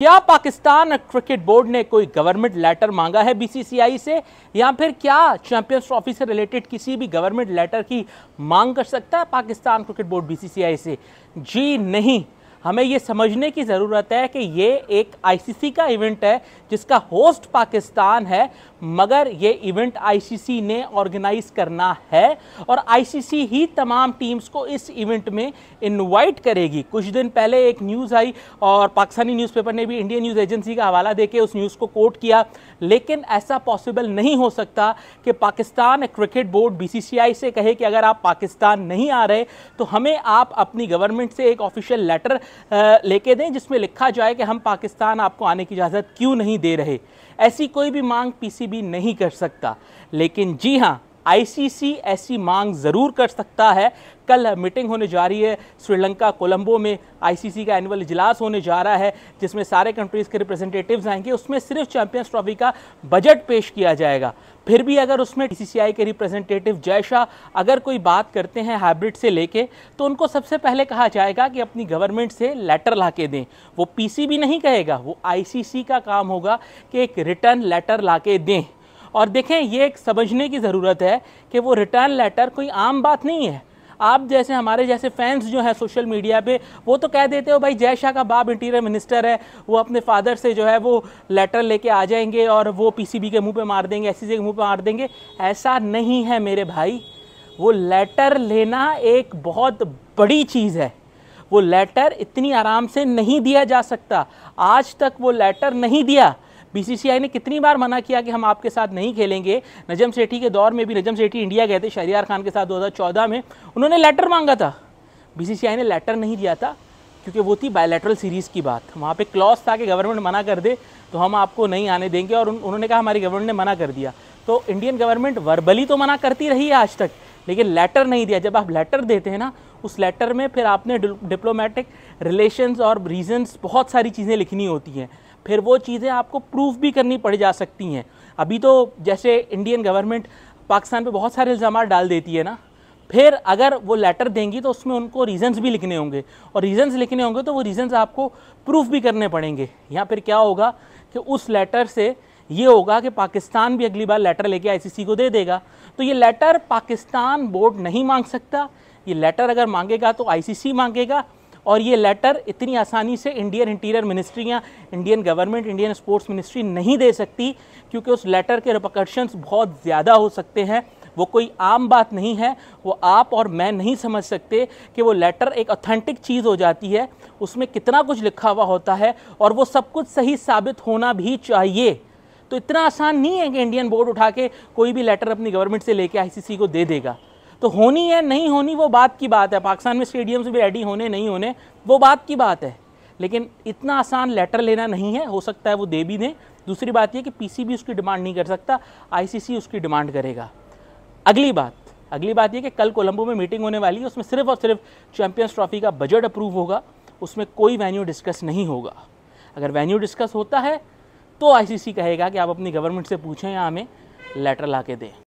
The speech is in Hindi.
क्या पाकिस्तान क्रिकेट बोर्ड ने कोई गवर्नमेंट लेटर मांगा है बीसीसीआई से या फिर क्या चैंपियंस ट्रॉफी से रिलेटेड किसी भी गवर्नमेंट लेटर की मांग कर सकता है पाकिस्तान क्रिकेट बोर्ड बीसीसीआई से जी नहीं हमें ये समझने की ज़रूरत है कि ये एक आईसीसी का इवेंट है जिसका होस्ट पाकिस्तान है मगर ये इवेंट आईसीसी ने ऑर्गेनाइज करना है और आईसीसी ही तमाम टीम्स को इस इवेंट में इनवाइट करेगी कुछ दिन पहले एक न्यूज़ आई और पाकिस्तानी न्यूज़पेपर ने भी इंडियन न्यूज़ एजेंसी का हवाला देके उस न्यूज़ को कोट किया लेकिन ऐसा पॉसिबल नहीं हो सकता कि पाकिस्तान क्रिकेट बोर्ड बी से कहे कि अगर आप पाकिस्तान नहीं आ रहे तो हमें आप अपनी गवर्नमेंट से एक ऑफिशियल लेटर लेके दें जिसमें लिखा जाए कि हम पाकिस्तान आपको आने की इजाज़त क्यों नहीं दे रहे ऐसी कोई भी मांग पीसीबी नहीं कर सकता लेकिन जी हाँ आईसीसी ऐसी मांग ज़रूर कर सकता है कल मीटिंग होने जा रही है श्रीलंका कोलंबो में आईसीसी का एनुअल इजलास होने जा रहा है जिसमें सारे कंट्रीज़ के रिप्रेजेंटेटिव्स आएंगे उसमें सिर्फ चैंपियंस ट्रॉफी का बजट पेश किया जाएगा फिर भी अगर उसमें बीसीसीआई के रिप्रेजेंटेटिव जय शाह अगर कोई बात करते हैं हाइब्रिड से लेके तो उनको सबसे पहले कहा जाएगा कि अपनी गवर्नमेंट से लेटर ला के दें वो पी भी नहीं कहेगा वो सी का काम होगा कि एक रिटर्न लेटर ला के दें और देखें ये एक समझने की ज़रूरत है कि वो रिटर्न लेटर कोई आम बात नहीं है आप जैसे हमारे जैसे फैंस जो हैं सोशल मीडिया पे वो तो कह देते हो भाई जय शाह का बाप इंटीरियर मिनिस्टर है वो अपने फादर से जो है वो लेटर लेके आ जाएंगे और वो पीसीबी के मुंह पे मार देंगे एस के मुंह पे मार देंगे ऐसा नहीं है मेरे भाई वो लेटर लेना एक बहुत बड़ी चीज़ है वो लेटर इतनी आराम से नहीं दिया जा सकता आज तक वो लेटर नहीं दिया बीसीसीआई ने कितनी बार मना किया कि हम आपके साथ नहीं खेलेंगे नजम सेठी के दौर में भी नजम सेठी इंडिया गए थे शहरियार खान के साथ 2014 में उन्होंने लेटर मांगा था बीसीसीआई ने लेटर नहीं दिया था क्योंकि वो थी बायलेटरल सीरीज़ की बात वहाँ पे क्लॉज था कि गवर्नमेंट मना कर दे तो हम आपको नहीं आने देंगे और उन्होंने कहा हमारी गवर्नमेंट ने मना कर दिया तो इंडियन गवर्नमेंट वर्बली तो मना करती रही है आज तक लेकिन लेटर नहीं दिया जब आप लेटर देते हैं ना उस लेटर में फिर आपने डिप्लोमेटिक रिलेशंस और रीजन्स बहुत सारी चीज़ें लिखनी होती हैं फिर वो चीज़ें आपको प्रूफ भी करनी पड़ जा सकती हैं अभी तो जैसे इंडियन गवर्नमेंट पाकिस्तान पे बहुत सारे इल्ज़ाम डाल देती है ना फिर अगर वो लेटर देंगी तो उसमें उनको रीजंस भी लिखने होंगे और रीजंस लिखने होंगे तो वो रीजंस आपको प्रूफ भी करने पड़ेंगे या फिर क्या होगा कि उस लेटर से ये होगा कि पाकिस्तान भी अगली बार लेटर लेके आईसीसी को दे देगा तो ये लेटर पाकिस्तान बोर्ड नहीं मांग सकता ये लेटर अगर मांगेगा तो आईसीसी मांगेगा और ये लेटर इतनी आसानी से इंडियन इंटीरियर मिनिस्ट्री या Indian government Indian sports ministry नहीं दे सकती क्योंकि उस लेटर के रिपोकर्शंस बहुत ज़्यादा हो सकते हैं वो कोई आम बात नहीं है वो आप और मैं नहीं समझ सकते कि वो लेटर एक ऑथेंटिक चीज़ हो जाती है उसमें कितना कुछ लिखा हुआ होता है और वो सब कुछ सही साबित होना भी चाहिए तो इतना आसान नहीं है कि इंडियन बोर्ड उठा के कोई भी लेटर अपनी गवर्नमेंट से लेके आईसीसी को दे देगा तो होनी है नहीं होनी वो बात की बात है पाकिस्तान में स्टेडियम्स भी रेडी होने नहीं होने वो बात की बात है लेकिन इतना आसान लेटर लेना नहीं है हो सकता है वो दे भी दें दूसरी बात यह कि पी भी उसकी डिमांड नहीं कर सकता आई उसकी डिमांड करेगा अगली बात अगली बात यह कि कल कोलंबो में मीटिंग होने वाली है उसमें सिर्फ और सिर्फ चैंपियंस ट्रॉफी का बजट अप्रूव होगा उसमें कोई वेन्यू डिस्कस नहीं होगा अगर वेन्यू डिस्कस होता है तो आईसीसी कहेगा कि आप अपनी गवर्नमेंट से पूछें या हमें लेटर ला के दें